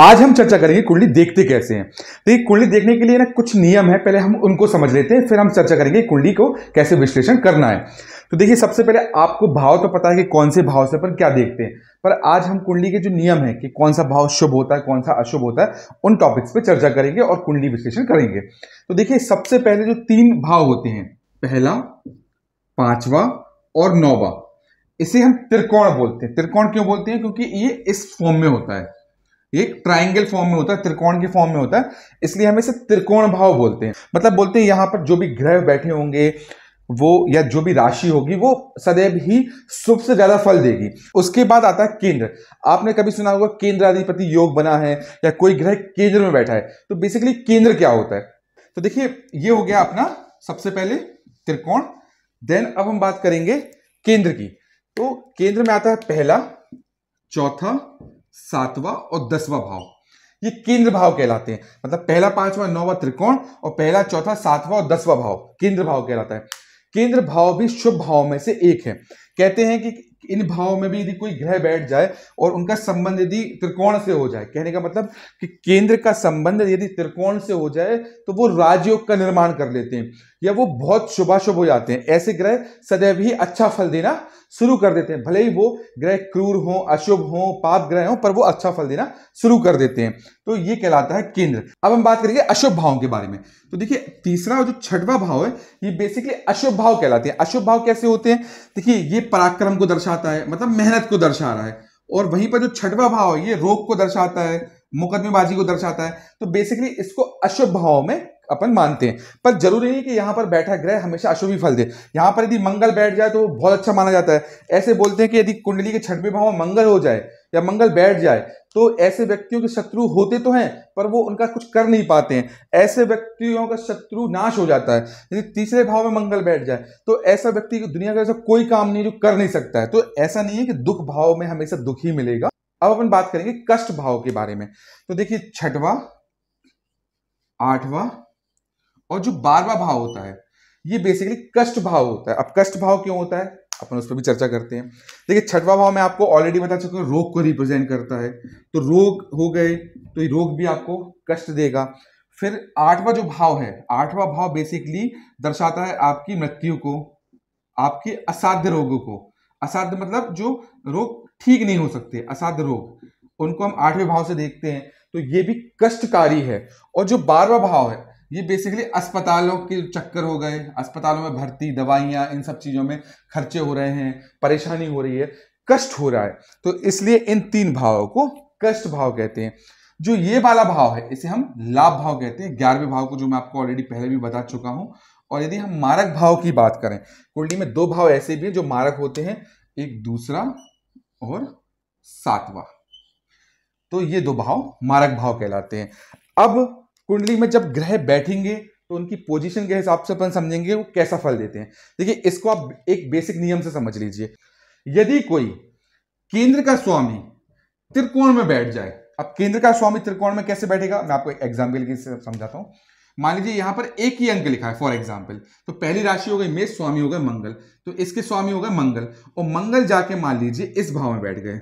आज हम चर्चा करेंगे कुंडली देखते कैसे हैं तो ये कुंडली देखने के लिए ना कुछ नियम है पहले हम उनको समझ लेते हैं फिर हम चर्चा करेंगे कुंडली को कैसे विश्लेषण करना है तो देखिए सबसे पहले आपको भाव तो पता है कि कौन से भाव से पर क्या देखते हैं पर आज हम कुंडली के जो नियम है कि कौन सा भाव शुभ होता है कौन सा अशुभ होता है उन टॉपिक्स पर चर्चा करेंगे और कुंडली विश्लेषण करेंगे तो देखिए सबसे पहले जो तीन भाव होते हैं पहला पांचवा और नौवा इसे हम त्रिकोण बोलते हैं त्रिकोण क्यों बोलते हैं क्योंकि ये इस फॉर्म में होता है ये ट्राइंगल फॉर्म में होता है त्रिकोण के फॉर्म में होता है इसलिए हम इसे त्रिकोण भाव बोलते हैं मतलब बोलते हैं यहां पर जो भी ग्रह बैठे होंगे वो या जो भी राशि होगी वो सदैव ही शुभ से ज्यादा फल देगी उसके बाद आता है केंद्र आपने कभी सुना होगा केंद्राधिपति योग बना है या कोई ग्रह केंद्र में बैठा है तो बेसिकली केंद्र क्या होता है तो देखिए ये हो गया अपना सबसे पहले त्रिकोण देन अब हम बात करेंगे केंद्र की तो केंद्र में आता है पहला चौथा सातवा और दसवा भाव ये केंद्र भाव कहलाते हैं मतलब पहला पांचवा नौवा त्रिकोण और पहला चौथा सातवा और दसवा भाव केंद्र भाव कहलाता है केंद्र भाव भी शुभ भाव में से एक है कहते हैं कि इन भावों में भी यदि कोई ग्रह बैठ जाए और उनका संबंध यदि त्रिकोण से हो जाए कहने का मतलब कि केंद्र का संबंध यदि त्रिकोण से हो जाए तो वो राजयोग का निर्माण कर लेते हैं या वो बहुत शुभाशुभ हो जाते हैं ऐसे ग्रह सदैव ही अच्छा फल देना शुरू कर देते हैं भले ही वो ग्रह क्रूर हो अशुभ हो पाप ग्रह हो पर वो अच्छा फल देना शुरू कर देते हैं तो ये कहलाता है केंद्र अब हम बात करेंगे अशुभ भावों के बारे में तो देखिए तीसरा जो छठवा भाव है ये बेसिकली अशुभ भाव कहलाते हैं अशुभ भाव कैसे होते हैं देखिए ये पराक्रम को दर्शाता है मतलब मेहनत को दर्शा रहा है और वहीं पर जो छठवा भाव है ये रोग को दर्शाता है मुकदमेबाजी को दर्शाता है तो बेसिकली इसको अशुभ भाव में अपन मानते हैं पर जरूरी नहीं कि यहां पर बैठा ग्रह हमेशा अशुभ फल दे यहां पर यदि मंगल बैठ जाए तो बहुत अच्छा माना जाता है ऐसे बोलते हैं कि यदि कुंडली के छठवें भाव में मंगल हो जाए या मंगल बैठ जाए तो ऐसे व्यक्तियों के शत्रु होते तो हैं पर वो उनका कुछ कर नहीं पाते हैं ऐसे व्यक्तियों का शत्रु नाश हो जाता है यदि तीसरे भाव में मंगल बैठ जाए तो ऐसा व्यक्ति दुनिया का ऐसा कोई काम नहीं जो कर नहीं सकता है तो ऐसा नहीं है कि दुख भाव में हमेशा दुख ही मिलेगा अब अपन बात करेंगे कष्ट भाव के बारे में तो देखिए छठवा आठवां और जो बारवा भाव होता है ये बेसिकली कष्ट भाव होता है अब कष्ट भाव क्यों होता है अपन उस पर भी चर्चा करते हैं देखिए छठवा भाव मैं आपको ऑलरेडी बता चुका हूँ रोग को रिप्रेजेंट करता है तो रोग हो गए तो ये रोग भी आपको कष्ट देगा फिर आठवा जो भाव है आठवा भाव बेसिकली दर्शाता है आपकी मृत्यु को आपके असाध्य रोगों को असाध्य मतलब जो रोग ठीक नहीं हो सकते असाध्य रोग उनको हम आठवें भाव से देखते हैं तो ये भी कष्टकारी है और जो बारवा भाव है ये बेसिकली अस्पतालों के चक्कर हो गए अस्पतालों में भर्ती दवाइयां इन सब चीज़ों में खर्चे हो रहे हैं परेशानी हो रही है कष्ट हो रहा है तो इसलिए इन तीन भावों को कष्ट भाव कहते हैं जो ये वाला भाव है इसे हम लाभ भाव कहते हैं ग्यारहवें भाव को जो मैं आपको ऑलरेडी पहले भी बता चुका हूं और यदि हम मारक भाव की बात करें कुंडली में दो भाव ऐसे भी हैं जो मारक होते हैं एक दूसरा और सातवा तो ये दो भाव मारक भाव कहलाते हैं अब कुंडली में जब ग्रह बैठेंगे तो उनकी पोजीशन के हिसाब से अपन समझेंगे वो कैसा फल देते हैं देखिए इसको आप एक बेसिक नियम से समझ लीजिए यदि कोई केंद्र का स्वामी त्रिकोण में बैठ जाए अब केंद्र का स्वामी त्रिकोण में कैसे बैठेगा मैं आपको एग्जाम्पल समझाता हूं मान लीजिए यहां पर एक ही अंक लिखा है फॉर एग्जाम्पल तो पहली राशि हो गई मेष स्वामी हो गए मंगल तो इसके स्वामी हो गए मंगल और मंगल जाके मान लीजिए इस भाव में बैठ गए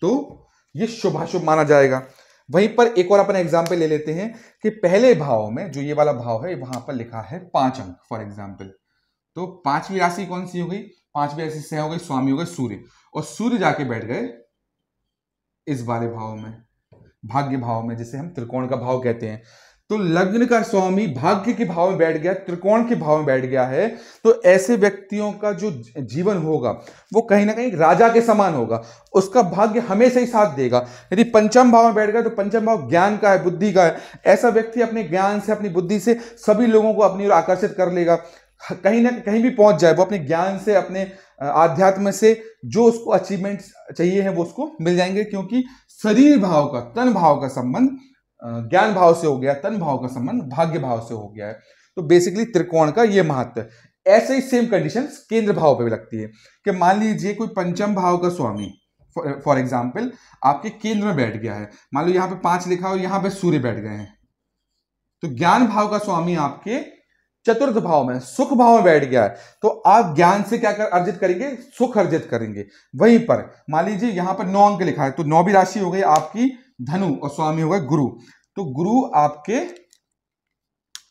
तो ये शुभाशुभ माना जाएगा वहीं पर एक और अपन एग्जाम्पल ले लेते हैं कि पहले भाव में जो ये वाला भाव है वहां पर लिखा है पांच अंक फॉर एग्जाम्पल तो पांचवी राशि कौन सी हो गई पांचवी राशि से हो गई स्वामी हो गए सूर्य और सूर्य जाके बैठ गए इस वाले भाव में भाग्य भाव में जिसे हम त्रिकोण का भाव कहते हैं तो लग्न का स्वामी भाग्य के भाव में बैठ गया त्रिकोण के भाव में बैठ गया है तो ऐसे व्यक्तियों का जो जीवन होगा वो कहीं ना कहीं राजा के समान होगा उसका भाग्य हमेशा ही साथ देगा यदि पंचम भाव में बैठ गया तो पंचम भाव ज्ञान का है बुद्धि का है ऐसा व्यक्ति अपने ज्ञान से अपनी बुद्धि से सभी लोगों को अपनी ओर आकर्षित कर लेगा कहीं ना कहीं भी पहुंच जाए वो अपने ज्ञान से अपने आध्यात्म से जो उसको अचीवमेंट्स चाहिए हैं वो उसको मिल जाएंगे क्योंकि शरीर भाव का तन भाव का संबंध ज्ञान भाव से हो गया तन भाव का संबंध भाग्य भाव से हो गया है तो बेसिकली त्रिकोण का ये महत्व ऐसे ही सेम कंडीशन केंद्र भाव पर भी लगती है कि मान लीजिए कोई पंचम भाव का स्वामी फॉर एग्जाम्पल आपके केंद्र में बैठ गया है मान लो यहां पे पांच लिखा हो यहां पे सूर्य बैठ गए हैं तो ज्ञान भाव का स्वामी आपके चतुर्थ भाव में सुख भाव में बैठ गया है तो आप ज्ञान से क्या कर अर्जित करेंगे सुख अर्जित करेंगे वहीं पर मान लीजिए यहां पर नौ अंक लिखा है तो नौ भी राशि हो गई आपकी धनु और स्वामी होगा गुरु तो गुरु आपके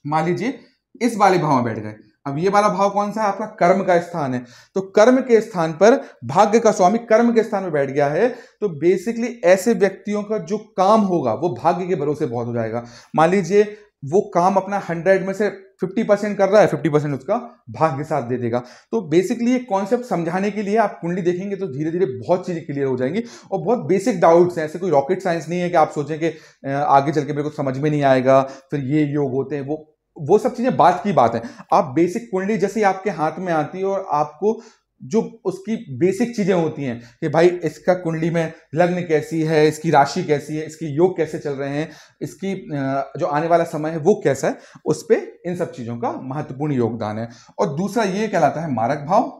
मान लीजिए इस वाले भाव में बैठ गए अब ये वाला भाव कौन सा है आपका कर्म का स्थान है तो कर्म के स्थान पर भाग्य का स्वामी कर्म के स्थान में बैठ गया है तो बेसिकली ऐसे व्यक्तियों का जो काम होगा वो भाग्य के भरोसे बहुत हो जाएगा मान लीजिए वो काम अपना हंड्रेड में से फिफ्टी परसेंट कर रहा है फिफ्टी परसेंट उसका भाग के साथ दे देगा तो बेसिकली ये कॉन्सेप्ट समझाने के लिए आप कुंडली देखेंगे तो धीरे धीरे बहुत चीज़ें क्लियर हो जाएंगी और बहुत बेसिक डाउट्स हैं ऐसे कोई रॉकेट साइंस नहीं है कि आप सोचें कि आगे चल के मेरे को समझ में नहीं आएगा फिर ये योग होते हैं वो वो सब चीज़ें बात की बात है आप बेसिक कुंडली जैसे आपके हाथ में आती है और आपको जो उसकी बेसिक चीज़ें होती हैं कि भाई इसका कुंडली में लग्न कैसी है इसकी राशि कैसी है इसकी योग कैसे चल रहे हैं इसकी जो आने वाला समय है वो कैसा है उस पर इन सब चीज़ों का महत्वपूर्ण योगदान है और दूसरा ये कहलाता है मारक भाव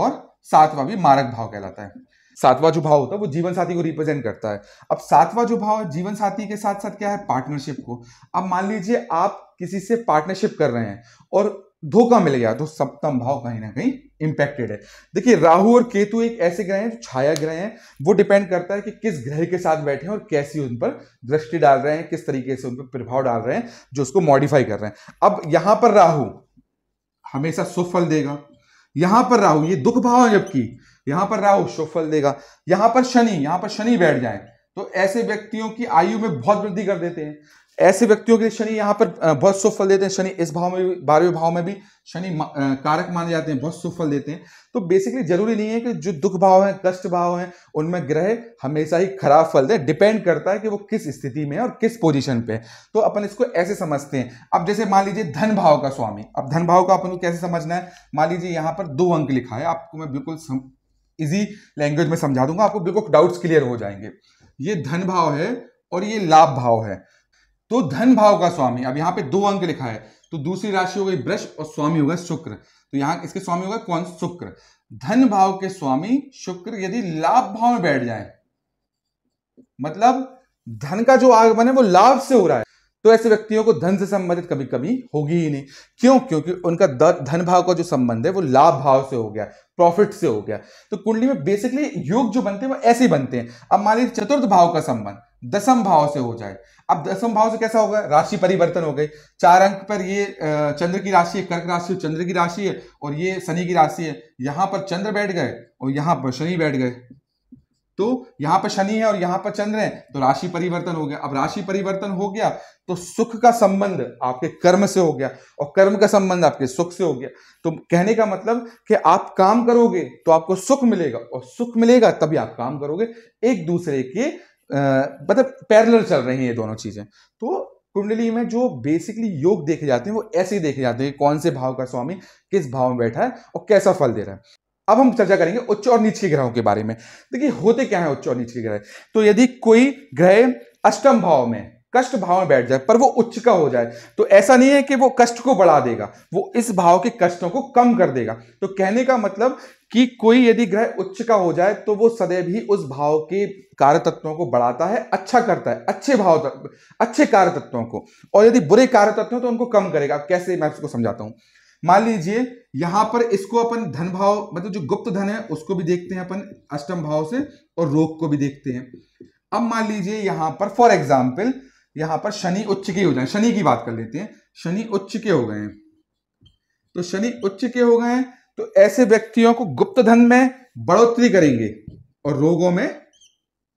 और सातवां भी मारक भाव कहलाता है सातवां जो भाव होता है वो जीवन साथी को रिप्रेजेंट करता है अब सातवां जो भाव है जीवन साथी के साथ साथ क्या है पार्टनरशिप को अब मान लीजिए आप किसी से पार्टनरशिप कर रहे हैं और धोखा मिल गया तो सप्तम भाव कहीं ना कहीं इंपैक्टेड है देखिए राहु और केतु एक ऐसे ग्रह हैं जो छाया ग्रह हैं वो डिपेंड करता है कि किस ग्रह के साथ बैठे हैं और कैसी उन पर दृष्टि डाल रहे हैं किस तरीके से उन पर प्रभाव डाल रहे हैं जो उसको मॉडिफाई कर रहे हैं अब यहां पर राहु हमेशा सुफल देगा यहां पर राहु ये दुख भाव है जबकि यहां पर राहु सुफल देगा यहां पर शनि यहां पर शनि बैठ जाए तो ऐसे व्यक्तियों की आयु में बहुत वृद्धि कर देते हैं ऐसे व्यक्तियों के लिए शनि यहाँ पर बहुत शुभ फल देते हैं शनि इस भाव में भी बारहवें भाव में भी शनि कारक माने जाते हैं बहुत शुभ देते हैं तो बेसिकली जरूरी नहीं है कि जो दुख भाव हैं कष्ट भाव हैं उनमें ग्रह हमेशा ही खराब फल दें डिपेंड करता है कि वो किस स्थिति में है और किस पोजिशन पे है तो अपन इसको ऐसे समझते हैं अब जैसे मान लीजिए धन भाव का स्वामी अब धन भाव का अपन को कैसे समझना है मान लीजिए यहाँ पर दो अंक लिखा है आपको मैं बिल्कुल इजी लैंग्वेज में समझा दूंगा आपको बिल्कुल डाउट्स क्लियर हो जाएंगे ये धन भाव है और ये लाभ भाव है तो धन भाव का स्वामी अब यहां पे दो अंक लिखा है तो दूसरी राशि हो गई वृष और स्वामी होगा शुक्र तो यहां इसके स्वामी होगा कौन शुक्र धन भाव के स्वामी शुक्र यदि लाभ भाव में बैठ जाए मतलब धन का जो आगमन है वो लाभ से हो रहा है तो ऐसे व्यक्तियों को धन से संबंधित कभी कभी होगी ही नहीं क्यों क्योंकि उनका धन भाव का जो संबंध है वो लाभ भाव से हो गया प्रॉफिट से हो गया तो कुंडली में बेसिकली योग जो बनते हैं वो ऐसे ही बनते हैं अब मान लीजिए चतुर्थ भाव का संबंध दसम भाव से हो जाए अब दसम भाव से कैसा होगा राशि परिवर्तन हो गई चार अंक पर ये चंद्र की राशि है कर्क राशि चंद्र की राशि है और ये शनि की राशि है यहाँ पर चंद्र बैठ गए और यहाँ पर शनि बैठ गए तो यहां पर शनि है और यहां पर चंद्र है तो राशि परिवर्तन हो गया अब राशि परिवर्तन हो गया तो सुख का संबंध आपके कर्म से हो गया और कर्म का संबंध आपके सुख से हो गया तो कहने का मतलब कि आप काम करोगे तो आपको सुख मिलेगा और सुख मिलेगा तभी आप काम करोगे एक दूसरे के मतलब पैरल चल रही हैं ये दोनों चीज़ें तो कुंडली में जो बेसिकली योग देखे जाते हैं वो ऐसे ही देखे जाते हैं कि कौन से भाव का स्वामी किस भाव में बैठा है और कैसा फल दे रहा है अब हम चर्चा करेंगे उच्च और नीच के ग्रहों के बारे में देखिए होते क्या है उच्च और नीच के ग्रह तो यदि कोई ग्रह अष्टम भाव में कष्ट भाव में बैठ जाए पर वो उच्च का हो जाए तो ऐसा नहीं है कि वो कष्ट को बढ़ा देगा वो इस भाव के कष्टों को कम कर देगा तो कहने का मतलब कि कोई यदि ग्रह उच्च का हो जाए तो वो सदैव ही उस भाव के कार्य तत्वों को बढ़ाता है अच्छा करता है अच्छे भाव तत्व अच्छे कार्य तत्वों को और यदि बुरे कार्य तत्व तो उनको कम करेगा कैसे मैं उसको समझाता हूं मान लीजिए यहां पर इसको अपन धन भाव मतलब जो गुप्त धन है उसको भी देखते हैं अपन अष्टम भाव से और रोग को भी देखते हैं अब मान लीजिए यहां पर फॉर एग्जाम्पल यहां पर शनि उच्च के हो जाए शनि की बात कर लेते हैं शनि उच्च के हो गए तो शनि उच्च के हो गए तो ऐसे व्यक्तियों को गुप्त धन में बढ़ोतरी करेंगे और रोगों में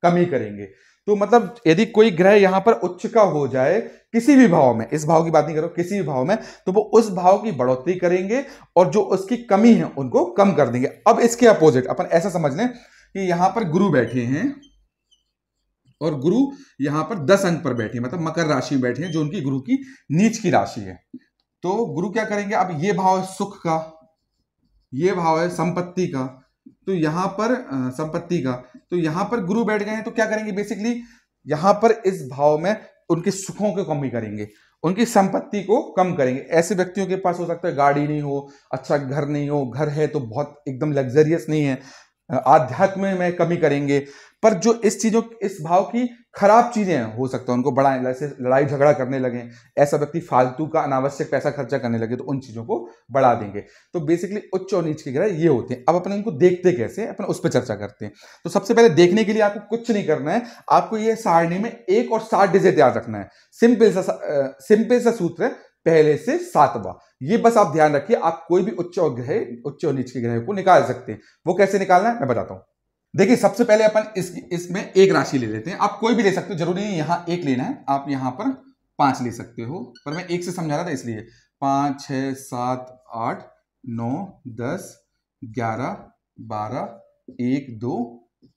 कमी करेंगे तो मतलब यदि कोई ग्रह यहां पर उच्च का हो जाए किसी भी भाव में इस भाव की बात नहीं करो किसी भी भाव में तो वो उस भाव की बढ़ोतरी करेंगे और जो उसकी कमी है उनको कम कर देंगे अब इसके अपोजिट अपन ऐसा समझ लें कि यहां पर गुरु बैठे हैं और गुरु यहाँ पर दस अंक पर बैठे मतलब मकर राशि में बैठे हैं जो उनकी गुरु की नीच की राशि है तो गुरु क्या करेंगे अब ये भाव है सुख का ये भाव है संपत्ति का तो यहाँ पर संपत्ति का तो यहाँ पर गुरु बैठ गए हैं तो क्या करेंगे बेसिकली यहां पर इस भाव में उनके सुखों को कमी करेंगे उनकी संपत्ति को कम करेंगे ऐसे व्यक्तियों के पास हो सकता है गाड़ी नहीं हो अच्छा घर नहीं हो घर है तो बहुत एकदम लग्जरियस नहीं है आध्यात्म में कमी करेंगे पर जो इस चीज़ों इस भाव की खराब चीज़ें हो सकता है उनको बड़ा जैसे लड़ाई झगड़ा करने लगे ऐसा व्यक्ति फालतू का अनावश्यक पैसा खर्चा करने लगे तो उन चीज़ों को बढ़ा देंगे तो बेसिकली उच्च और नीच की ग्रह ये होते हैं अब अपन इनको देखते कैसे अपन उस पर चर्चा करते हैं तो सबसे पहले देखने के लिए आपको कुछ नहीं करना है आपको ये सारणी में एक और सात डिजिट याद रखना है सिंपल सा सिंपल सा सूत्र है पहले से सातवां ये बस आप ध्यान रखिए आप कोई भी उच्च और ग्रह उच्च और नीच के ग्रह को निकाल सकते हैं वो कैसे निकालना है मैं बताता हूं देखिए सबसे पहले अपन इस इसमें एक राशि ले लेते हैं आप कोई भी ले सकते हो जरूरी नहीं यहां एक लेना है आप यहां पर पांच ले सकते हो पर मैं एक से समझा रहा था इसलिए पांच छ सात आठ नौ दस ग्यारह बारह एक दो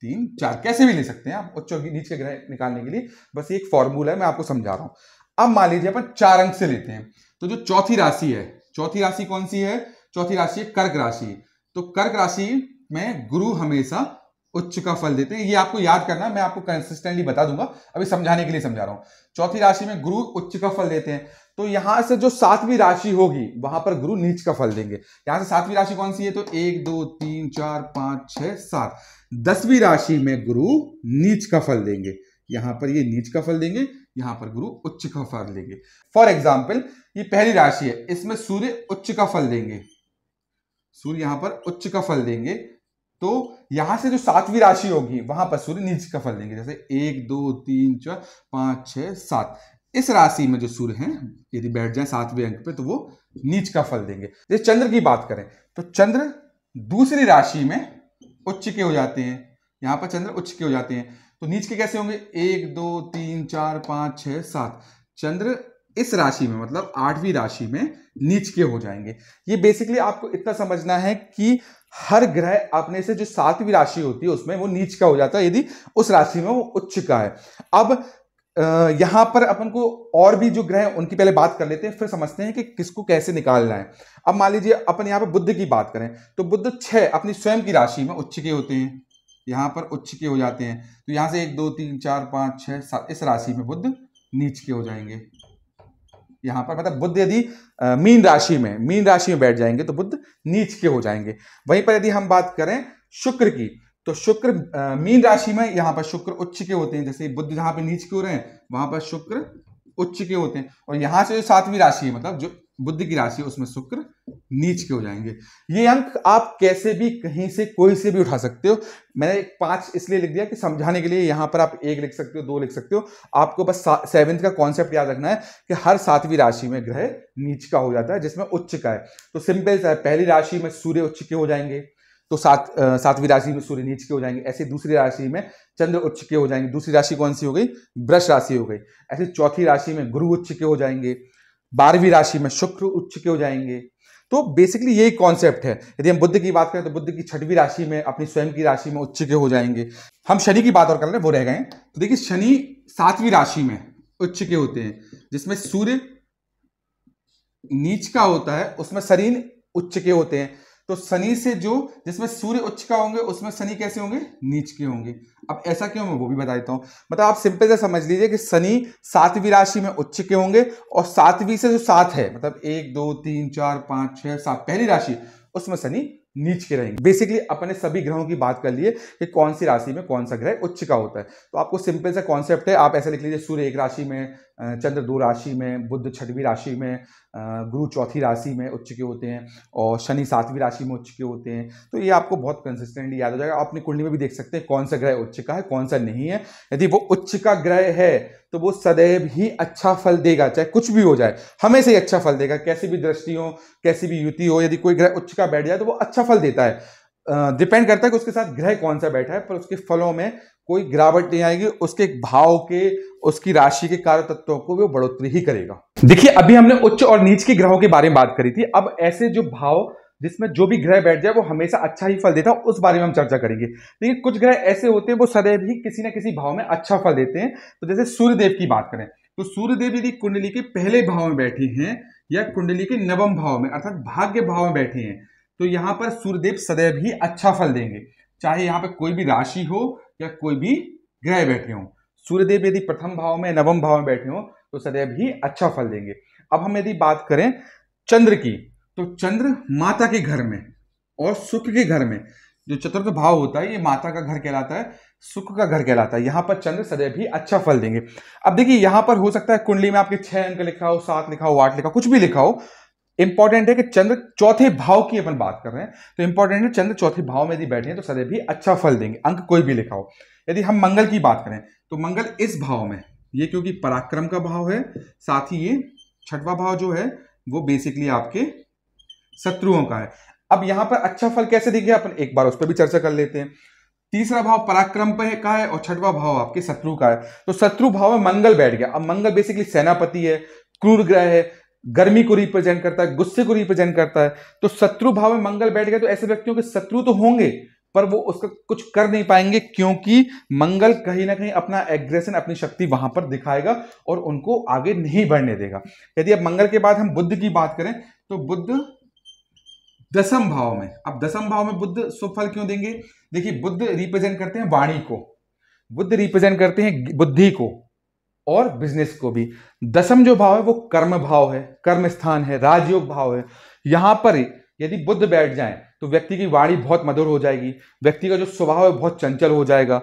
तीन चार कैसे भी ले सकते हैं आप उच्च नीच के ग्रह निकालने के लिए बस एक फॉर्मूला है मैं आपको समझा रहा हूं अब मान लीजिए अपन चार अंक से लेते हैं तो जो चौथी राशि है चौथी राशि कौन सी है चौथी राशि है कर्क राशि तो कर्क राशि में गुरु हमेशा उच्च का फल देते हैं ये आपको याद करना मैं आपको कंसिस्टेंटली बता दूंगा अभी समझाने के लिए समझा रहा हूं चौथी राशि में गुरु उच्च का फल देते हैं तो यहां से जो सातवीं राशि होगी वहां पर गुरु नीच का फल देंगे यहां से सातवीं राशि कौन सी है तो एक दो तीन चार पांच छह सात दसवीं राशि में गुरु नीच का फल देंगे यहां पर ये नीच का फल देंगे यहां पर गुरु उच्च का फल देंगे फॉर एग्जाम्पल ये पहली राशि है इसमें सूर्य उच्च का फल देंगे सूर्य यहां पर उच्च का फल देंगे तो यहां से जो सातवीं राशि होगी वहां पर सूर्य नीच का फल देंगे जैसे एक दो तीन चार पांच छह सात इस राशि में जो सूर्य हैं यदि बैठ जाए सातवें अंक पे तो वो नीच का फल देंगे जैसे चंद्र की बात करें तो चंद्र दूसरी राशि में उच्च के हो जाते हैं यहां पर चंद्र उच्च के हो जाते हैं तो नीच के कैसे होंगे एक दो तीन चार पांच छह सात चंद्र इस राशि में मतलब आठवीं राशि में नीच के हो जाएंगे ये बेसिकली आपको इतना समझना है कि हर ग्रह अपने से जो सातवीं राशि होती है उसमें वो नीच का हो जाता है यदि उस राशि में वो उच्च का है अब यहां पर अपन को और भी जो ग्रह उनकी पहले बात कर लेते हैं फिर समझते हैं कि किसको कैसे निकालना है अब मान लीजिए अपन यहां पर बुद्ध की बात करें तो बुद्ध छह अपनी स्वयं की राशि में उच्च के होते हैं यहाँ पर उच्च के हो जाते हैं तो यहाँ से एक दो तीन चार पाँच छः सात इस राशि में बुद्ध नीच के हो जाएंगे यहाँ पर मतलब बुद्ध यदि मीन राशि में मीन राशि में बैठ जाएंगे तो बुद्ध नीच के हो जाएंगे वहीं पर यदि हम बात करें शुक्र की तो शुक्र मीन राशि में यहाँ पर शुक्र उच्च के होते हैं जैसे बुद्ध जहाँ पे नीच के हो रहे हैं वहां पर शुक्र उच्च के होते हैं और यहाँ से जो सातवीं राशि है मतलब जो बुद्ध की राशि उसमें शुक्र नीच के हो जाएंगे ये अंक आप कैसे भी कहीं से कोई से भी उठा सकते हो मैंने एक पांच इसलिए लिख दिया कि समझाने के लिए यहां पर आप एक लिख सकते हो दो लिख सकते हो आपको बस सेवेंथ का कॉन्सेप्ट याद रखना है कि हर सातवीं राशि में ग्रह नीच का हो जाता है जिसमें उच्च का है तो सिंपल सा है पहली राशि में सूर्य उच्च के हो जाएंगे तो सात सातवीं राशि में सूर्य नीच के हो जाएंगे ऐसे दूसरी राशि में चंद्र उच्च के हो जाएंगे दूसरी राशि कौन सी हो गई ब्रश राशि हो गई ऐसे चौथी राशि में गुरु उच्च के हो जाएंगे बारहवीं राशि में शुक्र उच्च के हो जाएंगे तो बेसिकली यही कॉन्सेप्ट है यदि हम बुद्ध की बात करें तो बुद्ध की छठवीं राशि में अपनी स्वयं की राशि में उच्च के हो जाएंगे हम शनि की बात और कर रहे हैं वो रह गए तो देखिए शनि सातवीं राशि में उच्च के होते हैं जिसमें सूर्य नीच का होता है उसमें शरीर उच्च के होते हैं तो शनि से जो जिसमें सूर्य उच्च का होंगे उसमें शनि कैसे होंगे नीच के होंगे अब ऐसा क्यों मैं वो भी बता देता हूं मतलब आप सिंपल से समझ लीजिए कि शनि सातवीं राशि में उच्च के होंगे और सातवीं से जो सात है मतलब एक दो तीन चार पांच छह सात पहली राशि उसमें शनि नीच के रहेंगे बेसिकली अपने सभी ग्रहों की बात कर लिए कि कौन सी राशि में कौन सा ग्रह उच्च का होता है तो आपको सिंपल सा कॉन्सेप्ट है आप ऐसे लिख लीजिए सूर्य एक राशि में चंद्र दो राशि में बुद्ध छठवीं राशि में गुरु चौथी राशि में उच्च के होते हैं और शनि सातवीं राशि में उच्च के होते हैं तो ये आपको बहुत कंसिस्टेंटली याद हो जाएगा आप अपनी कुंडली में भी देख सकते हैं कौन सा ग्रह उच्च का है कौन सा नहीं है यदि वो उच्च का ग्रह है तो वो सदैव ही अच्छा फल देगा चाहे कुछ भी हो जाए हमेशा ही अच्छा फल देगा कैसी भी दृष्टि हो कैसी भी युति हो यदि कोई ग्रह उच्च का बैठ जाए तो वो अच्छा फल देता है डिपेंड करता है कि उसके साथ ग्रह कौन सा बैठा है पर उसके फलों में कोई गिरावट नहीं आएगी उसके भाव के उसकी राशि के कार्य तत्वों को भी बढ़ोतरी ही करेगा देखिए अभी हमने उच्च और नीच के ग्रहों के बारे में बात करी थी अब ऐसे जो भाव जिसमें जो भी ग्रह बैठ जाए वो हमेशा अच्छा ही फल देता है उस बारे में हम चर्चा करेंगे लेकिन कुछ ग्रह ऐसे होते हैं वो सदैव ही किसी न किसी भाव में अच्छा फल देते हैं तो जैसे सूर्यदेव की बात करें तो सूर्यदेव यदि कुंडली के पहले भाव में बैठे हैं या कुंडली के नवम भाव में अर्थात भाग्य भाव में बैठे हैं तो यहाँ पर सूर्यदेव सदैव ही अच्छा फल देंगे चाहे यहाँ पर कोई भी राशि हो या कोई भी ग्रह बैठे हों सूर्यदेव यदि प्रथम भाव में नवम भाव में बैठे हों तो सदैव ही अच्छा फल देंगे अब हम यदि बात करें चंद्र की तो चंद्र माता के घर में और सुख के घर में जो चतुर्थ भाव होता है ये माता का घर कहलाता है सुख का घर कहलाता है यहाँ पर चंद्र सदैव भी अच्छा फल देंगे अब देखिए यहाँ पर हो सकता है कुंडली में आपके छह अंक लिखा हो सात लिखा हो आठ लिखा हो कुछ भी लिखा हो इंपॉर्टेंट है कि चंद्र चौथे भाव की अपन बात कर रहे हैं तो इंपॉर्टेंट है चंद्र चौथे भाव में यदि बैठे हैं तो सदैव भी अच्छा फल देंगे अंक कोई भी लिखा हो यदि हम मंगल की बात करें तो मंगल इस भाव में ये क्योंकि पराक्रम का भाव है साथ ही ये छठवा भाव जो है वो बेसिकली आपके शत्रुओं का है अब यहां पर अच्छा फल कैसे दिखेगा अपन एक बार उस पर भी चर्चा कर लेते हैं तीसरा भाव पराक्रम पे का है और छठवा भाव आपके शत्रु का है तो शत्रु भाव में मंगल बैठ गया अब मंगल बेसिकली सेनापति है क्रूर ग्रह है गर्मी को रिप्रेजेंट करता है गुस्से को रिप्रेजेंट करता है तो शत्रु भाव में मंगल बैठ गया तो ऐसे व्यक्तियों के शत्रु तो होंगे पर वो उसका कुछ कर नहीं पाएंगे क्योंकि मंगल कहीं ना कहीं अपना एग्रेशन अपनी शक्ति वहां पर दिखाएगा और उनको आगे नहीं बढ़ने देगा यदि अब मंगल के बाद हम बुद्ध की बात करें तो बुद्ध दसम भाव में अब दसम भाव में बुद्ध शुभ फल क्यों देंगे देखिए बुद्ध रिप्रेजेंट करते हैं वाणी को बुद्ध रिप्रेजेंट करते हैं बुद्धि को और बिजनेस को भी दसम जो भाव है वो कर्म भाव है कर्म स्थान है राजयोग भाव है यहां पर यदि बुद्ध बैठ जाए तो व्यक्ति की वाणी बहुत मधुर हो जाएगी व्यक्ति का जो स्वभाव है बहुत चंचल हो जाएगा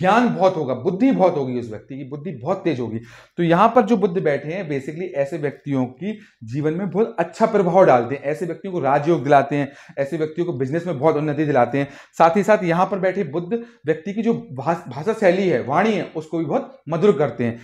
ज्ञान बहुत होगा बुद्धि बहुत होगी उस व्यक्ति की बुद्धि बहुत तेज होगी तो यहाँ पर जो बुद्ध बैठे हैं बेसिकली ऐसे व्यक्तियों की जीवन में बहुत अच्छा प्रभाव डालते हैं ऐसे व्यक्तियों को राजयोग दिलाते हैं ऐसे व्यक्तियों को बिजनेस में बहुत उन्नति दिलाते हैं साथ ही साथ यहाँ पर बैठे बुद्ध व्यक्ति की जो भाषा शैली है वाणी है उसको भी बहुत मधुर करते हैं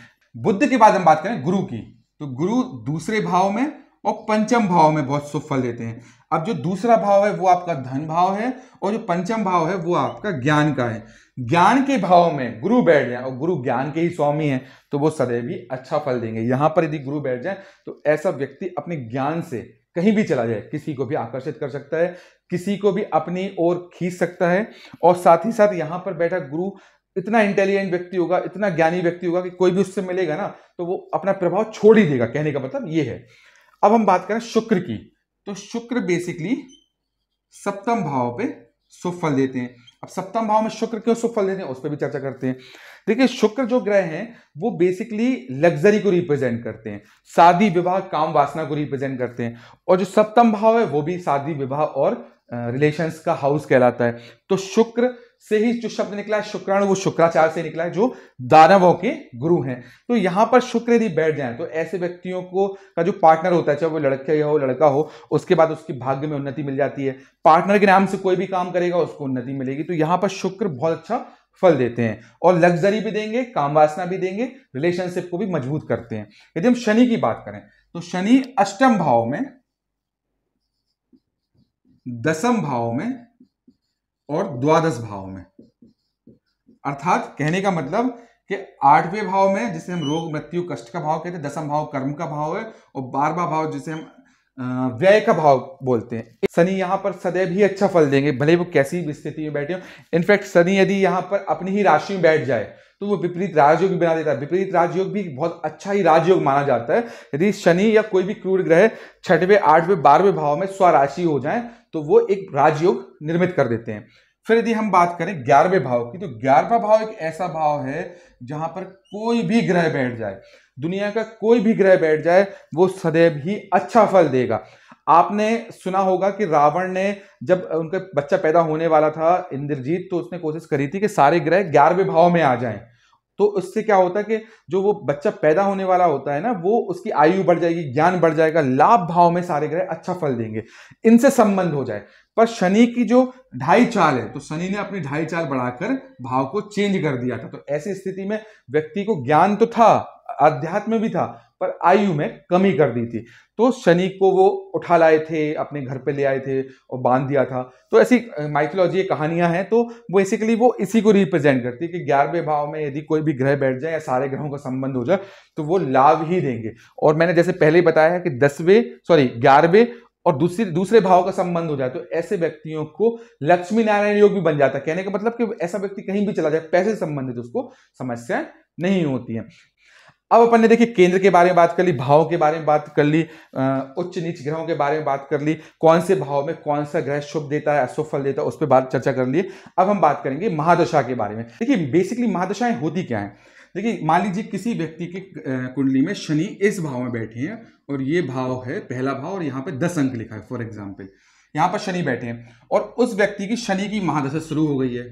बुद्ध के बाद हम बात करें गुरु की तो गुरु दूसरे भाव में और पंचम भाव में बहुत शुभ फल देते हैं अब जो दूसरा भाव है वो आपका धन भाव है और जो पंचम भाव है वो आपका ज्ञान का है ज्ञान के भाव में गुरु बैठ जाए और गुरु ज्ञान के ही स्वामी है तो वो सदैव ही अच्छा फल देंगे यहाँ पर यदि गुरु बैठ जाए तो ऐसा व्यक्ति अपने ज्ञान से कहीं भी चला जाए किसी को भी आकर्षित कर सकता है किसी को भी अपनी ओर खींच सकता है और साथ ही साथ यहाँ पर बैठा गुरु इतना इंटेलिजेंट व्यक्ति होगा इतना ज्ञानी व्यक्ति होगा कि कोई भी उससे मिलेगा ना तो वो अपना प्रभाव छोड़ ही देगा कहने का मतलब ये है अब हम बात करें शुक्र की तो शुक्र बेसिकली सप्तम भाव पे शुभ फल देते हैं अब सप्तम भाव में शुक्र क्यों शुभ फल देते हैं उस पर भी चर्चा करते हैं देखिए शुक्र जो ग्रह हैं वो बेसिकली लग्जरी को रिप्रेजेंट करते हैं शादी विवाह काम वासना को रिप्रेजेंट करते हैं और जो सप्तम भाव है वो भी शादी विवाह और रिलेशंस का हाउस कहलाता है तो शुक्र से ही जो शब्द निकला है शुक्राणु वो शुक्राचार्य से निकला है जो दानवों के गुरु हैं तो यहां पर शुक्र यदि बैठ जाए तो ऐसे व्यक्तियों को का जो पार्टनर होता है चाहे वो लड़के हो लड़का हो उसके बाद उसके भाग्य में उन्नति मिल जाती है पार्टनर के नाम से कोई भी काम करेगा उसको उन्नति मिलेगी तो यहां पर शुक्र बहुत अच्छा फल देते हैं और लग्जरी भी देंगे काम वासना भी देंगे रिलेशनशिप को भी मजबूत करते हैं यदि हम शनि की बात करें तो शनि अष्टम भाव में दसम भाव में और द्वादश भाव में अर्थात कहने का मतलब कि आठवें भाव में जिसे हम रोग मृत्यु कष्ट का भाव कहते हैं दसम भाव कर्म का भाव है और बारहवा भाव जिसे हम व्यय का भाव बोलते हैं शनि यहाँ पर सदैव ही अच्छा फल देंगे भले वो कैसी भी स्थिति में बैठे हो इनफैक्ट शनि यदि यहाँ पर अपनी ही राशि में बैठ जाए तो वो विपरीत राजयोग भी बना देता है विपरीत राजयोग भी बहुत अच्छा ही राजयोग माना जाता है यदि शनि या कोई भी क्रूर ग्रह छठवें आठवें बारहवें भाव में स्वराशि हो जाए तो वो एक राजयोग निर्मित कर देते हैं फिर यदि हम बात करें ग्यारहवें भाव की तो ग्यारहवा भाव एक ऐसा भाव है जहां पर कोई भी ग्रह बैठ जाए दुनिया का कोई भी ग्रह बैठ जाए वो सदैव ही अच्छा फल देगा आपने सुना होगा कि रावण ने जब उनका बच्चा पैदा होने वाला था इंद्रजीत तो उसने कोशिश करी थी कि सारे ग्रह ग्यारहवें भाव में आ जाएं तो उससे क्या होता है कि जो वो बच्चा पैदा होने वाला होता है ना वो उसकी आयु बढ़ जाएगी ज्ञान बढ़ जाएगा लाभ भाव में सारे ग्रह अच्छा फल देंगे इनसे संबंध हो जाए पर शनि की जो ढाई चाल है तो शनि ने अपनी ढाई चाल बढ़ाकर भाव को चेंज कर दिया था तो ऐसी स्थिति में व्यक्ति को ज्ञान तो था अध्यात्म भी था पर आयु में कमी कर दी थी तो शनि को वो उठा लाए थे अपने घर पे ले आए थे और बांध दिया था तो ऐसी माइथोलॉजी कहानियां हैं तो बेसिकली वो, इसी को रिप्रेजेंट करती है कि ग्यारहवें भाव में यदि कोई भी ग्रह बैठ जाए या सारे ग्रहों का संबंध हो जाए तो वो लाभ ही देंगे और मैंने जैसे पहले बताया है कि दसवें सॉरी ग्यारहवें और दूसरे दूसरे भाव का संबंध हो जाए तो ऐसे व्यक्तियों को लक्ष्मी नारायण योग भी बन जाता है कहने का मतलब कि ऐसा व्यक्ति कहीं भी चला जाए पैसे संबंधित उसको समस्या नहीं होती हैं अब अपन ने देखिए केंद्र के बारे में बात कर ली भावों के बारे में बात कर ली उच्च नीच ग्रहों के बारे में बात कर ली कौन से भाव में कौन सा ग्रह शुभ देता है अशुभ फल देता है उस पर बात चर्चा कर ली अब हम बात करेंगे महादशा के बारे में देखिए बेसिकली महादशाएं होती क्या है देखिए मान लीजिए किसी व्यक्ति की कुंडली में शनि इस भाव में बैठे हैं और ये भाव है पहला भाव और यहाँ पर दस अंक लिखा है फॉर एग्जाम्पल यहाँ पर शनि बैठे हैं और उस व्यक्ति की शनि की महादशा शुरू हो गई है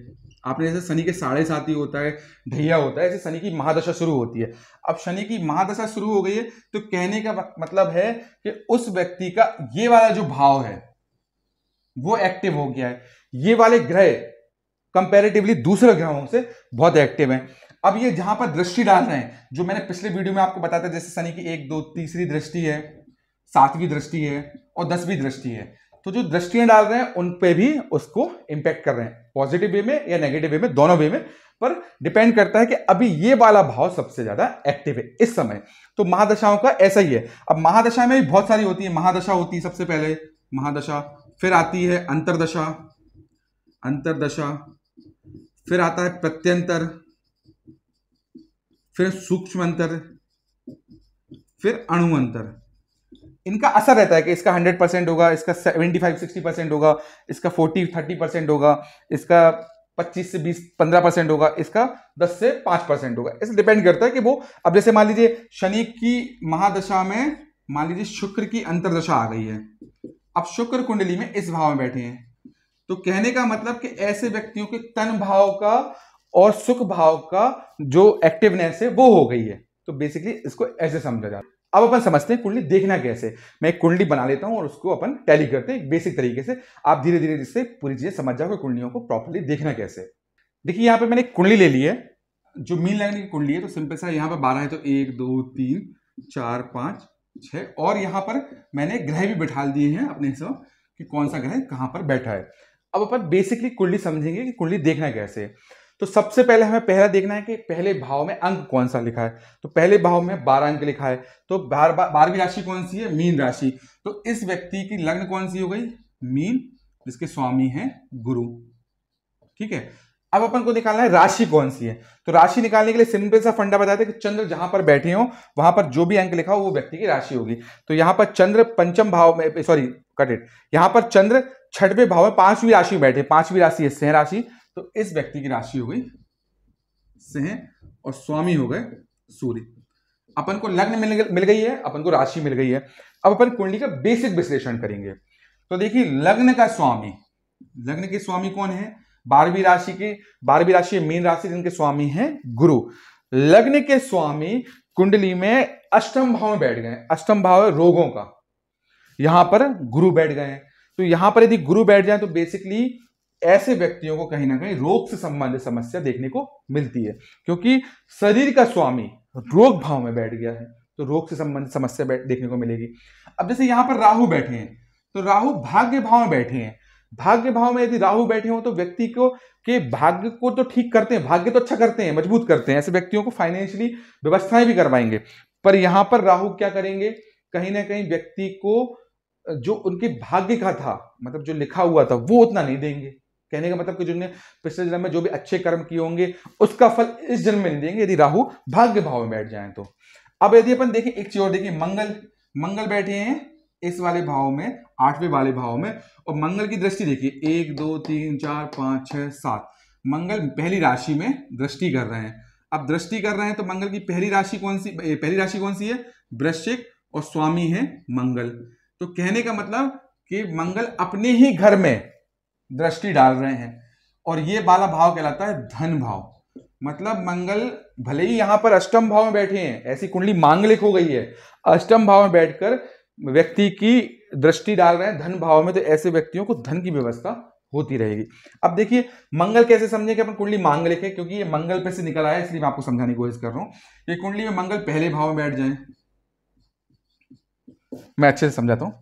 आपने जैसे शनि के साढ़े साथी होता है ढैया होता है ऐसे शनि की महादशा शुरू होती है अब शनि की महादशा शुरू हो गई है तो कहने का मतलब है कि उस व्यक्ति का ये वाला जो भाव है वो एक्टिव हो गया है ये वाले ग्रह कंपेरेटिवली दूसरे ग्रहों से बहुत एक्टिव हैं अब ये जहां पर दृष्टि डाल रहे हैं जो मैंने पिछले वीडियो में आपको बताया था जैसे शनि की एक दो तीसरी दृष्टि है सातवीं दृष्टि है और दसवीं दृष्टि है तो जो दृष्टियां डाल रहे हैं उन पे भी उसको इंपैक्ट कर रहे हैं पॉजिटिव वे में या नेगेटिव वे में दोनों वे में पर डिपेंड करता है कि अभी ये वाला भाव सबसे ज्यादा एक्टिव है इस समय तो महादशाओं का ऐसा ही है अब महादशा में भी बहुत सारी होती है महादशा होती है सबसे पहले महादशा फिर आती है अंतरदशा अंतरदशा फिर आता है प्रत्यंतर फिर सूक्ष्म अंतर फिर अणु अंतर इनका असर रहता है कि इसका हंड्रेड परसेंट होगा इसका सेवेंटी फाइव सिक्सटी परसेंट होगा इसका फोर्टी थर्टी परसेंट होगा इसका पच्चीस से बीस पंद्रह परसेंट होगा इसका दस से पाँच परसेंट होगा इसे डिपेंड करता है कि वो अब जैसे मान लीजिए शनि की महादशा में मान लीजिए शुक्र की अंतरदशा आ गई है अब शुक्र कुंडली में इस भाव में बैठे हैं तो कहने का मतलब कि ऐसे व्यक्तियों के तन भाव का और सुख भाव का जो एक्टिवनेस है वो हो गई है तो बेसिकली इसको ऐसे समझा जाता है अब अपन समझते हैं कुंडली देखना कैसे मैं एक कुंडली बना लेता हूँ और उसको अपन टैली करते हैं बेसिक तरीके से आप धीरे धीरे जिससे पूरी चीज़ें समझ जाओगे कुंडलियों को प्रॉपरली देखना कैसे देखिए यहां पर मैंने कुंडली ले ली है जो मीन लाइन की कुंडली है तो सिंपल सा यहाँ पर बारह है तो एक दो तीन चार पांच छः और यहां पर मैंने ग्रह भी बैठा दिए हैं अपने हिसाब कि कौन सा ग्रह कहां पर बैठा है अब अपन बेसिकली कुंडली समझेंगे कि कुंडली देखना कैसे है तो सबसे पहले हमें पहला देखना है कि पहले भाव में अंक कौन सा लिखा है तो पहले भाव में बारह अंक लिखा है तो बार, बारहवीं राशि कौन सी है मीन राशि तो इस व्यक्ति की लग्न कौन सी हो गई मीन जिसके स्वामी हैं गुरु ठीक है अब अपन को निकालना है राशि कौन सी है तो राशि निकालने के लिए सिंपल सा फंडा बताया था कि चंद्र जहां पर बैठे हो वहां पर जो भी अंक लिखा हो वो व्यक्ति की राशि होगी तो यहां पर चंद्र पंचम भाव में सॉरी कट इट यहां पर चंद्र छठवें भाव में पांचवी राशि में बैठे पांचवी राशि है सिंह राशि तो इस व्यक्ति की राशि हो गई सिंह और स्वामी हो गए सूर्य अपन को लग्न मिल मिल गई है अपन को राशि मिल गई है अब अपन कुंडली का बेसिक विश्लेषण करेंगे तो देखिए लग्न का स्वामी लग्न के स्वामी कौन है बारहवीं राशि के बारहवीं राशि मीन राशि जिनके स्वामी हैं गुरु लग्न के स्वामी कुंडली में अष्टम भाव में बैठ गए अष्टम भाव है रोगों का यहां पर गुरु बैठ गए तो यहां पर यदि गुरु बैठ जाए तो बेसिकली ऐसे व्यक्तियों को कहीं ना कहीं रोग से संबंधित समस्या देखने को मिलती है क्योंकि शरीर का स्वामी रोग भाव में बैठ गया है तो रोग से संबंधित समस्या देखने को मिलेगी अब जैसे यहां पर राहु बैठे हैं तो राहु भाग्य भाव में बैठे हैं भाग्य भाव में यदि राहु बैठे हो तो व्यक्ति को के भाग्य को तो ठीक करते हैं भाग्य तो अच्छा करते हैं मजबूत करते हैं ऐसे व्यक्तियों को फाइनेंशियली व्यवस्थाएं भी करवाएंगे पर यहां पर राहु क्या करेंगे कहीं ना कहीं व्यक्ति को जो उनके भाग्य का था मतलब जो लिखा हुआ था वो उतना नहीं देंगे कहने का मतलब कि जिनने पिछले जन्म में जो भी अच्छे कर्म किए होंगे उसका फल इस जन्म में नहीं देंगे यदि राहु भाग्य भाव में बैठ जाए तो अब यदि अपन देखें एक चीज और देखिए मंगल मंगल बैठे हैं इस वाले भाव में आठवें वाले भाव में और मंगल की दृष्टि देखिए एक दो तीन चार पांच छह सात मंगल पहली राशि में दृष्टि कर रहे हैं अब दृष्टि कर रहे हैं तो मंगल की पहली राशि कौन सी पहली राशि कौन सी है वृश्चिक और स्वामी है मंगल तो कहने का मतलब कि मंगल अपने ही घर में दृष्टि डाल रहे हैं और ये बाला भाव कहलाता है धन भाव मतलब मंगल भले ही यहां पर अष्टम भाव में बैठे हैं ऐसी कुंडली मांगलिक हो गई है अष्टम भाव में बैठकर व्यक्ति की दृष्टि डाल रहे हैं धन भाव में तो ऐसे व्यक्तियों को धन की व्यवस्था होती रहेगी अब देखिए मंगल कैसे समझे कि अपन कुंडली मांगलिक है क्योंकि ये मंगल पे से निकल आया इसलिए मैं आपको समझाने की कोशिश कर रहा हूं ये कुंडली में मंगल पहले भाव में बैठ जाए मैं अच्छे से समझाता हूं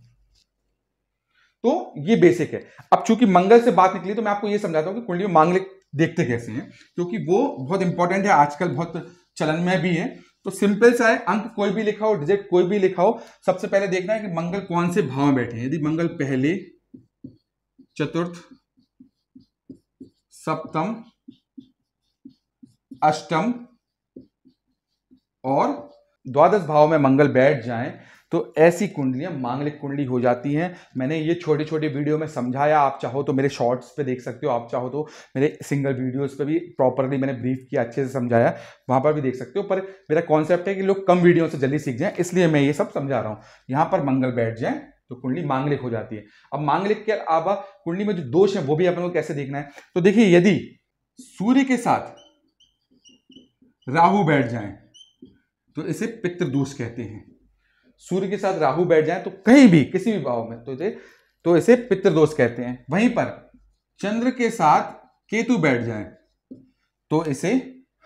तो ये बेसिक है अब चूंकि मंगल से बात निकली तो मैं आपको ये समझाता हूँ कि कुंडली में मांगलिक देखते कैसे हैं क्योंकि वो बहुत इंपॉर्टेंट है आजकल बहुत चलन में भी है तो सिंपल सा है अंक कोई भी लिखा हो डिजिट कोई भी लिखा हो सबसे पहले देखना है कि मंगल कौन से भाव में बैठे हैं यदि मंगल पहले चतुर्थ सप्तम अष्टम और द्वादश भाव में मंगल बैठ जाए तो ऐसी कुंडलियाँ मांगलिक कुंडली हो जाती हैं मैंने ये छोटे छोटे वीडियो में समझाया आप चाहो तो मेरे शॉर्ट्स पे देख सकते हो आप चाहो तो मेरे सिंगल वीडियोस पे भी प्रॉपरली मैंने ब्रीफ किया अच्छे से समझाया वहाँ पर भी देख सकते हो पर मेरा कॉन्सेप्ट है कि लोग कम वीडियो से जल्दी सीख जाएँ इसलिए मैं ये सब समझा रहा हूँ यहाँ पर मंगल बैठ जाएँ तो कुंडली मांगलिक हो जाती है अब मांगलिक के अलावा कुंडली में जो दोष है वो भी अपन को कैसे देखना है तो देखिए यदि सूर्य के साथ राहु बैठ जाए तो इसे पितृदोष कहते हैं सूर्य के साथ राहु बैठ जाए तो कहीं भी किसी भी भाव में तो इसे तो इसे पितृदोष कहते हैं वहीं पर चंद्र के साथ केतु बैठ जाए तो इसे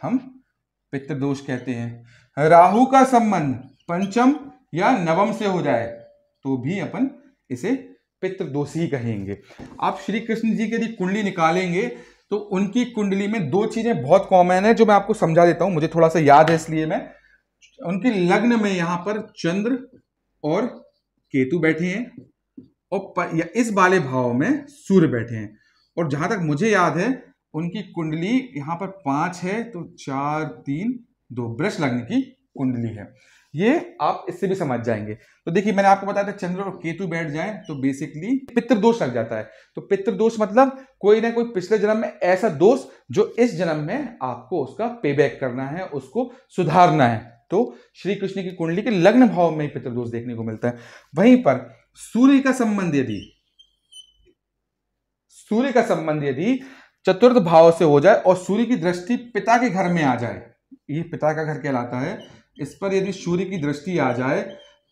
हम पितृदोष कहते हैं राहु का संबंध पंचम या नवम से हो जाए तो भी अपन इसे पितृदोष ही कहेंगे आप श्री कृष्ण जी की यदि कुंडली निकालेंगे तो उनकी कुंडली में दो चीजें बहुत कॉमन है जो मैं आपको समझा देता हूं मुझे थोड़ा सा याद है इसलिए मैं उनके लग्न में यहां पर चंद्र और केतु बैठे हैं और इस वाले भाव में सूर्य बैठे हैं और जहां तक मुझे याद है उनकी कुंडली यहाँ पर पांच है तो चार तीन दो ब्रश लग्न की कुंडली है ये आप इससे भी समझ जाएंगे तो देखिए मैंने आपको बताया था चंद्र और केतु बैठ जाए तो बेसिकली पितृदोष लग जाता है तो पितृदोष मतलब कोई ना कोई पिछले जन्म में ऐसा दोष जो इस जन्म में आपको उसका पे बैक करना है उसको सुधारना है तो श्री कृष्ण की कुंडली के लग्न भाव में पितृदोष देखने को मिलता है वहीं पर सूर्य का संबंध यदि सूर्य का संबंध यदि चतुर्थ भाव से हो जाए और सूर्य की दृष्टि पिता के घर में आ जाए ये पिता का घर कहलाता है इस पर यदि सूर्य की दृष्टि आ जाए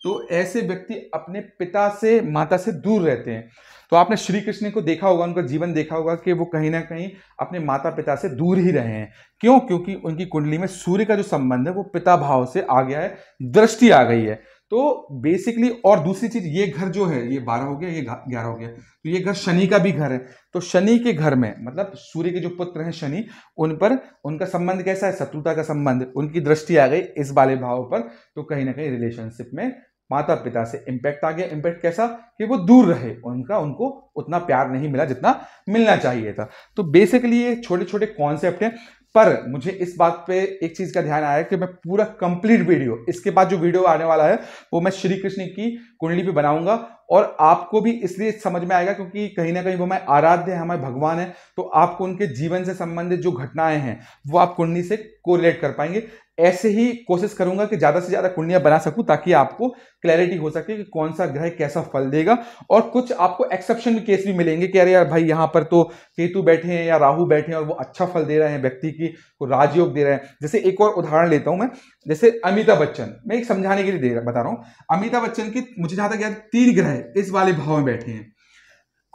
तो ऐसे व्यक्ति अपने पिता से माता से दूर रहते हैं तो आपने श्री कृष्ण को देखा होगा उनका जीवन देखा होगा कि वो कहीं ना कहीं अपने माता पिता से दूर ही रहे हैं क्यों क्योंकि उनकी कुंडली में सूर्य का जो संबंध है वो पिता भाव से आ गया है दृष्टि आ गई है तो बेसिकली और दूसरी चीज ये घर जो है ये बारह हो गया ये ग्यारह हो गया तो ये घर शनि का भी घर है तो शनि के घर में मतलब सूर्य के जो पुत्र हैं शनि उन पर उनका संबंध कैसा है शत्रुता का संबंध उनकी दृष्टि आ गई इस वाले भाव पर तो कहीं ना कहीं रिलेशनशिप में माता पिता से इम्पैक्ट आ गया इम्पैक्ट कैसा कि वो दूर रहे उनका उनको उतना प्यार नहीं मिला जितना मिलना चाहिए था तो बेसिकली ये छोटे छोटे कॉन्सेप्ट हैं पर मुझे इस बात पे एक चीज़ का ध्यान आया कि मैं पूरा कंप्लीट वीडियो इसके बाद जो वीडियो आने वाला है वो मैं श्री कृष्ण की कुंडली पे बनाऊंगा और आपको भी इसलिए समझ में आएगा क्योंकि कहीं ना कहीं वो हमारे आराध्य है हमारे भगवान है तो आपको उनके जीवन से संबंधित जो घटनाएं हैं वो आप कुंडली से कोरिलेट कर पाएंगे ऐसे ही कोशिश करूंगा कि ज़्यादा से ज़्यादा कुंडलियां बना सकूं ताकि आपको क्लैरिटी हो सके कि कौन सा ग्रह कैसा फल देगा और कुछ आपको एक्सेप्शन केस भी मिलेंगे कि अरे यार भाई यहाँ पर तो केतु बैठे हैं या राहु बैठे हैं और वो अच्छा फल दे रहे हैं व्यक्ति की को राजयोग दे रहे हैं जैसे एक और उदाहरण लेता हूं मैं जैसे अमिताभ बच्चन मैं एक समझाने के लिए दे बता रहा हूँ अमिताभ बच्चन की मुझे जहां तक याद तीन ग्रह है इस वाले भाव में बैठे हैं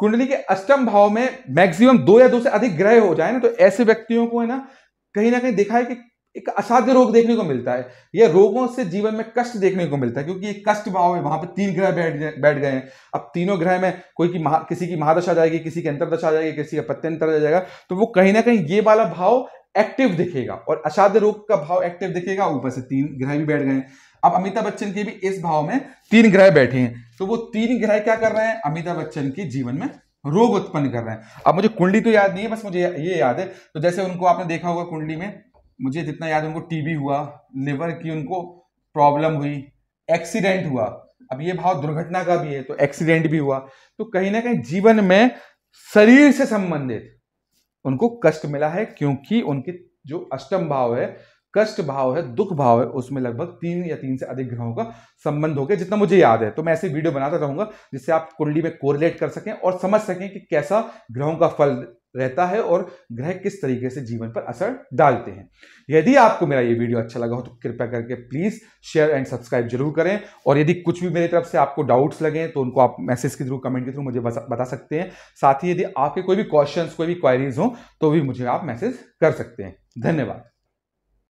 कुंडली के अष्टम भाव में मैक्सिमम दो या दो से अधिक ग्रह हो जाए ना तो ऐसे व्यक्तियों को है ना कहीं ना कहीं देखा है कि एक असाध्य रोग देखने को मिलता है या रोगों से जीवन में कष्ट देखने को मिलता है क्योंकि ये कष्ट भाव है वहां पर तीन ग्रह बैठ बैठ गए हैं अब तीनों ग्रह में कोई की महा, किसी की महादशा जाएगी किसी की अंतरदशा आ जाएगी किसी का प्रत्यंतर आ जाएगा तो वो कहीं ना कहीं ये वाला भाव एक्टिव दिखेगा और असाध्य रोग का भाव एक्टिव दिखेगा ऊपर से तीन ग्रह भी बैठ गए अब अमिताभ बच्चन के भी इस भाव में तीन ग्रह बैठे हैं तो वो तीन ग्रह क्या कर रहे हैं अमिताभ बच्चन के जीवन में रोग उत्पन्न कर रहे हैं अब मुझे कुंडली तो याद नहीं है बस मुझे ये याद है तो जैसे उनको आपने देखा होगा कुंडली में मुझे जितना याद उनको टीबी हुआ लिवर की उनको प्रॉब्लम हुई एक्सीडेंट हुआ अब ये भाव दुर्घटना का भी है तो एक्सीडेंट भी हुआ तो कहीं ना कहीं जीवन में शरीर से संबंधित उनको कष्ट मिला है क्योंकि उनके जो अष्टम भाव है कष्ट भाव है दुख भाव है उसमें लगभग तीन या तीन से अधिक ग्रहों का संबंध हो गया जितना मुझे याद है तो मैं ऐसी वीडियो बनाता रहूंगा जिससे आप कुंडली में कोरिलेट कर सकें और समझ सकें कि कैसा ग्रहों का फल रहता है और ग्रह किस तरीके से जीवन पर असर डालते हैं यदि आपको मेरा ये वीडियो अच्छा लगा हो तो कृपया करके प्लीज़ शेयर एंड सब्सक्राइब जरूर करें और यदि कुछ भी मेरी तरफ से आपको डाउट्स लगें तो उनको आप मैसेज के थ्रू कमेंट के थ्रू मुझे बता सकते हैं साथ ही यदि आपके कोई भी क्वेश्चन कोई भी क्वायरीज हों तो भी मुझे आप मैसेज कर सकते हैं धन्यवाद